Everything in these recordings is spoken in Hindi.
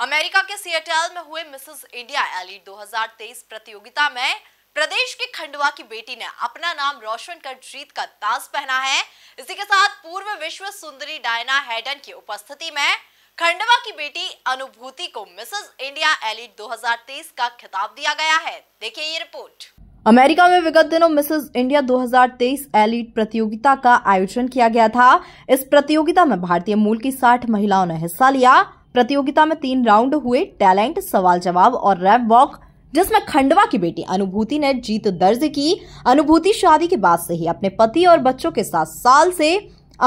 अमेरिका के सीएटल में हुए मिसेस इंडिया एलिट 2023 प्रतियोगिता में प्रदेश के खंडवा की बेटी ने अपना नाम रोशन कर जीत का ताज पहना है इसी के साथ पूर्व विश्व सुंदरी डायना हेडन की उपस्थिति में खंडवा की बेटी अनुभूति को मिसेस इंडिया एलिट 2023 का खिताब दिया गया है देखिए ये रिपोर्ट अमेरिका में विगत दिनों मिसेस इंडिया 2023 एलिट प्रतियोगिता का आयोजन किया गया था इस प्रतियोगिता में भारतीय मूल की 60 महिलाओं ने हिस्सा लिया प्रतियोगिता में तीन राउंड हुए टैलेंट सवाल जवाब और रैप वॉक जिसमें खंडवा की बेटी अनुभूति ने जीत दर्ज की अनुभूति शादी के बाद से ही अपने पति और बच्चों के साथ साल से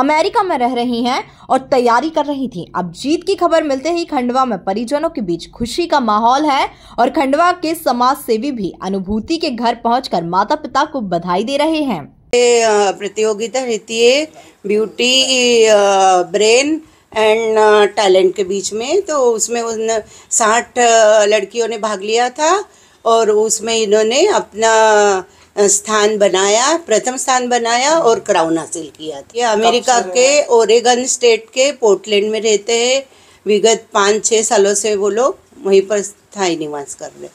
अमेरिका में रह रही हैं और तैयारी कर रही थी अब जीत की खबर मिलते ही खंडवा में परिजनों के बीच खुशी का माहौल है और खंडवा के समाज सेवी भी अनुभूति के घर पहुंचकर माता पिता को बधाई दे रहे हैं प्रतियोगिता रहती है beauty brain and talent uh, के बीच में तो उसमें उन साठ uh, लड़कियों ने भाग लिया था और उसमें इन्होंने अपना uh, स्थान बनाया प्रथम स्थान बनाया और क्राउन हासिल किया था अमेरिका के ओरेगन स्टेट के पोर्टलैंड में रहते हैं विगत पाँच छः सालों से वो लोग वहीं पर स्थायी निवास कर रहे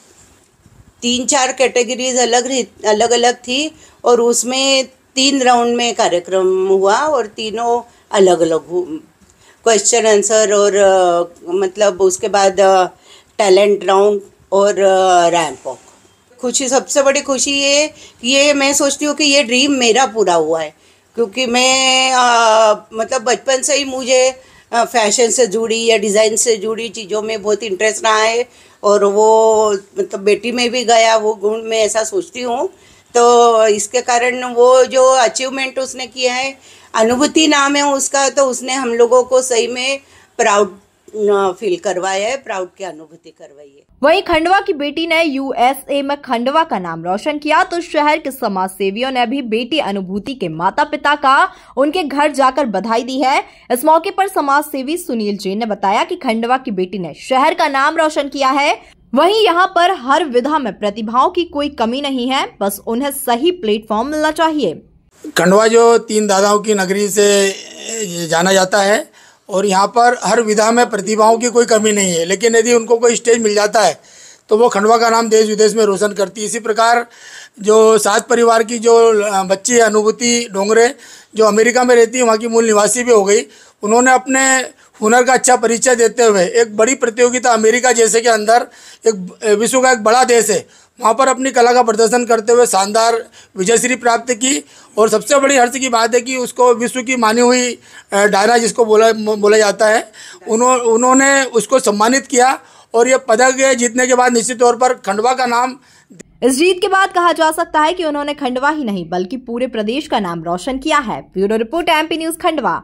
तीन चार कैटेगरीज अलग अलग अलग थी और उसमें तीन राउंड में कार्यक्रम हुआ और तीनों अलग अलग क्वेश्चन आंसर और uh, मतलब उसके बाद टैलेंट uh, राउंड और रैंप uh, वॉक खुशी सबसे बड़ी खुशी ये ये मैं सोचती हूँ कि ये ड्रीम मेरा पूरा हुआ है क्योंकि मैं आ, मतलब बचपन से ही मुझे फैशन से जुड़ी या डिज़ाइन से जुड़ी चीज़ों में बहुत इंटरेस्ट रहा है और वो मतलब बेटी में भी गया वो गुण मैं ऐसा सोचती हूँ तो इसके कारण वो जो अचीवमेंट उसने किया है अनुभूति नाम है उसका तो उसने हम लोगों को सही में प्राउड फील करवाया है प्राउड की अनुभूति करवाई है वहीं खंडवा की बेटी ने यूएसए में खंडवा का नाम रोशन किया तो शहर के समाज सेवियों ने भी बेटी अनुभूति के माता पिता का उनके घर जाकर बधाई दी है इस मौके पर समाज सेवी सुनील जैन ने बताया कि खंडवा की बेटी ने शहर का नाम रोशन किया है वहीं यहाँ पर हर विधा में प्रतिभाओं की कोई कमी नहीं है बस उन्हें सही प्लेटफॉर्म मिलना चाहिए खंडवा जो तीन दादाओं की नगरी से जाना जाता है और यहाँ पर हर विधा में प्रतिभाओं की कोई कमी नहीं है लेकिन यदि उनको कोई स्टेज मिल जाता है तो वो खंडवा का नाम देश विदेश में रोशन करती है इसी प्रकार जो सात परिवार की जो बच्ची अनुभूति डोंगरे जो अमेरिका में रहती है वहाँ की मूल निवासी भी हो गई उन्होंने अपने हुनर का अच्छा परिचय देते हुए एक बड़ी प्रतियोगिता अमेरिका जैसे के अंदर एक विश्व का एक बड़ा देश है वहाँ पर अपनी कला का प्रदर्शन करते हुए शानदार विजयश्री प्राप्त की और सबसे बड़ी हर्ष की बात है कि उसको विश्व की मानी हुई डायरा जिसको बोला बोला जाता है उन्होंने उन्होंने उसको सम्मानित किया और ये पदक जीतने के बाद निश्चित तौर पर खंडवा का नाम इस जीत के बाद कहा जा सकता है कि उन्होंने खंडवा ही नहीं बल्कि पूरे प्रदेश का नाम रोशन किया है bureau report MP news Khandwa